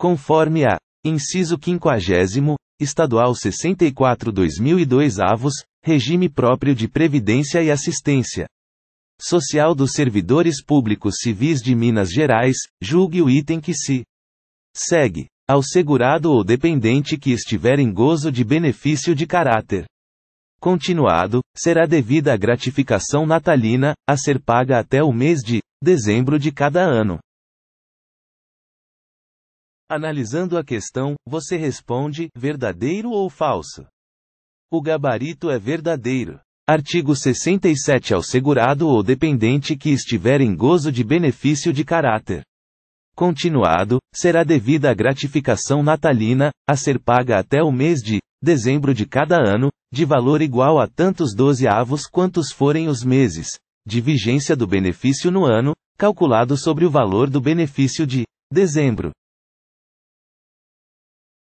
Conforme a inciso 50 Estadual 64/2002 avos, regime próprio de previdência e assistência social dos servidores públicos civis de Minas Gerais, julgue o item que se segue ao segurado ou dependente que estiver em gozo de benefício de caráter continuado, será devida a gratificação natalina, a ser paga até o mês de dezembro de cada ano. Analisando a questão, você responde: verdadeiro ou falso? O gabarito é verdadeiro. Artigo 67 ao segurado ou dependente que estiver em gozo de benefício de caráter continuado, será devida a gratificação natalina, a ser paga até o mês de dezembro de cada ano, de valor igual a tantos dozeavos quantos forem os meses de vigência do benefício no ano, calculado sobre o valor do benefício de dezembro